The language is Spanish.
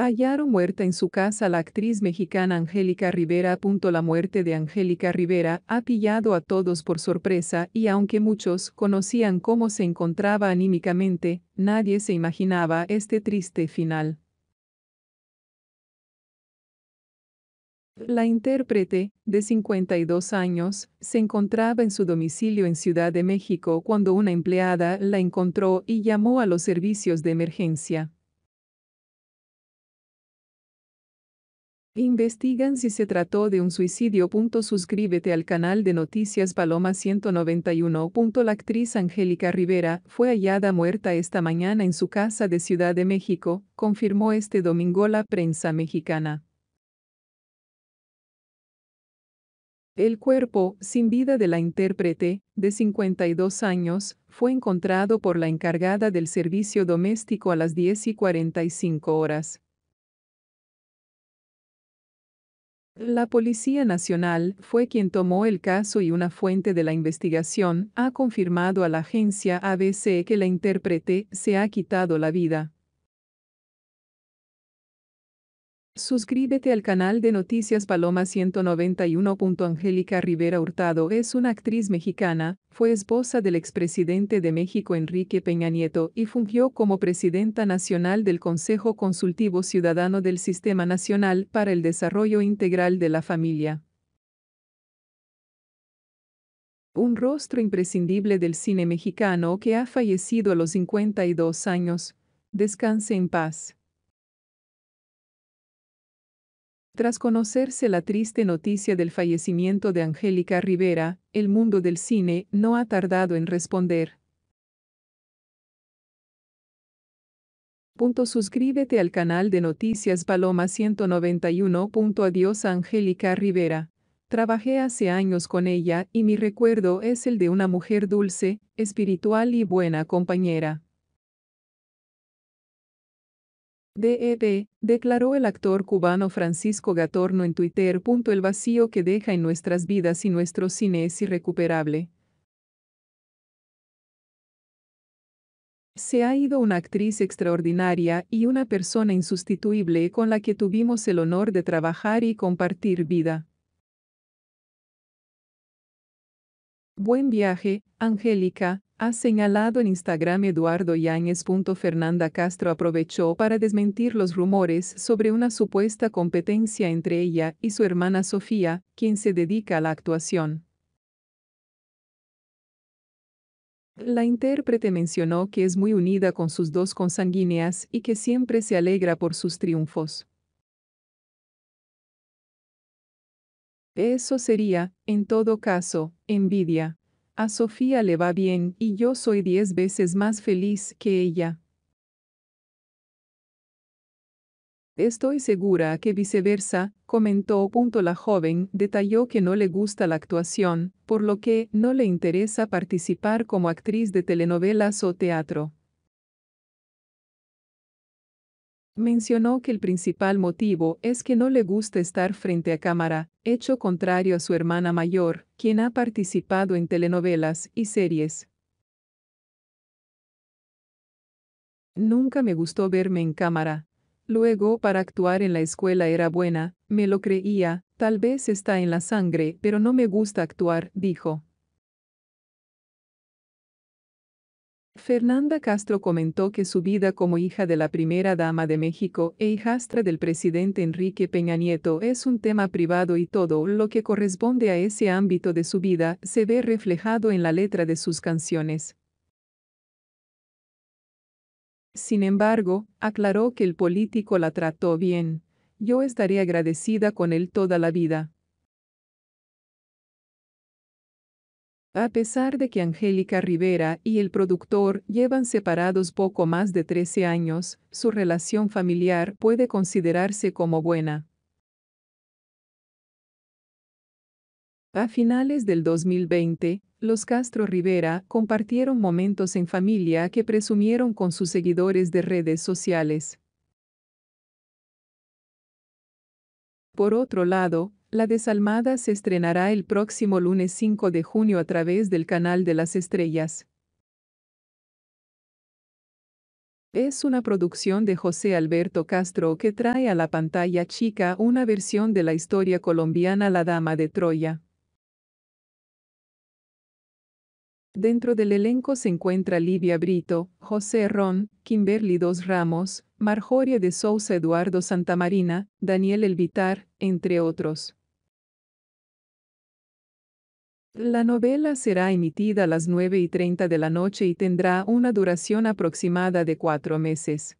Hallaron muerta en su casa la actriz mexicana Angélica Rivera. La muerte de Angélica Rivera ha pillado a todos por sorpresa y aunque muchos conocían cómo se encontraba anímicamente, nadie se imaginaba este triste final. La intérprete, de 52 años, se encontraba en su domicilio en Ciudad de México cuando una empleada la encontró y llamó a los servicios de emergencia. Investigan si se trató de un suicidio. Suscríbete al canal de Noticias Paloma 191. La actriz Angélica Rivera fue hallada muerta esta mañana en su casa de Ciudad de México, confirmó este domingo la prensa mexicana. El cuerpo, sin vida de la intérprete, de 52 años, fue encontrado por la encargada del servicio doméstico a las 10 y 45 horas. La Policía Nacional fue quien tomó el caso y una fuente de la investigación ha confirmado a la agencia ABC que la intérprete se ha quitado la vida. Suscríbete al canal de Noticias Paloma 191. Angélica Rivera Hurtado es una actriz mexicana, fue esposa del expresidente de México Enrique Peña Nieto y fungió como presidenta nacional del Consejo Consultivo Ciudadano del Sistema Nacional para el Desarrollo Integral de la Familia. Un rostro imprescindible del cine mexicano que ha fallecido a los 52 años. Descanse en paz. Tras conocerse la triste noticia del fallecimiento de Angélica Rivera, el mundo del cine no ha tardado en responder. Punto suscríbete al canal de Noticias Paloma 191. Adiós Angélica Rivera. Trabajé hace años con ella y mi recuerdo es el de una mujer dulce, espiritual y buena compañera. D.E.B., declaró el actor cubano Francisco Gatorno en Twitter. El vacío que deja en nuestras vidas y nuestro cine es irrecuperable. Se ha ido una actriz extraordinaria y una persona insustituible con la que tuvimos el honor de trabajar y compartir vida. Buen viaje, Angélica, ha señalado en Instagram Eduardo Yáñez. Fernanda Castro aprovechó para desmentir los rumores sobre una supuesta competencia entre ella y su hermana Sofía, quien se dedica a la actuación. La intérprete mencionó que es muy unida con sus dos consanguíneas y que siempre se alegra por sus triunfos. Eso sería, en todo caso, envidia. A Sofía le va bien y yo soy diez veces más feliz que ella. Estoy segura que viceversa, comentó. la joven detalló que no le gusta la actuación, por lo que no le interesa participar como actriz de telenovelas o teatro. mencionó que el principal motivo es que no le gusta estar frente a cámara, hecho contrario a su hermana mayor, quien ha participado en telenovelas y series. Nunca me gustó verme en cámara. Luego, para actuar en la escuela era buena, me lo creía, tal vez está en la sangre, pero no me gusta actuar, dijo. Fernanda Castro comentó que su vida como hija de la primera dama de México e hijastra del presidente Enrique Peña Nieto es un tema privado y todo lo que corresponde a ese ámbito de su vida se ve reflejado en la letra de sus canciones. Sin embargo, aclaró que el político la trató bien. Yo estaré agradecida con él toda la vida. A pesar de que Angélica Rivera y el productor llevan separados poco más de 13 años, su relación familiar puede considerarse como buena. A finales del 2020, los Castro Rivera compartieron momentos en familia que presumieron con sus seguidores de redes sociales. Por otro lado, la Desalmada se estrenará el próximo lunes 5 de junio a través del canal de las estrellas. Es una producción de José Alberto Castro que trae a la pantalla chica una versión de la historia colombiana La Dama de Troya. Dentro del elenco se encuentra Livia Brito, José Ron, Kimberly Dos Ramos, Marjorie de Sousa Eduardo Santamarina, Daniel Elvitar, entre otros. La novela será emitida a las 9 y 30 de la noche y tendrá una duración aproximada de cuatro meses.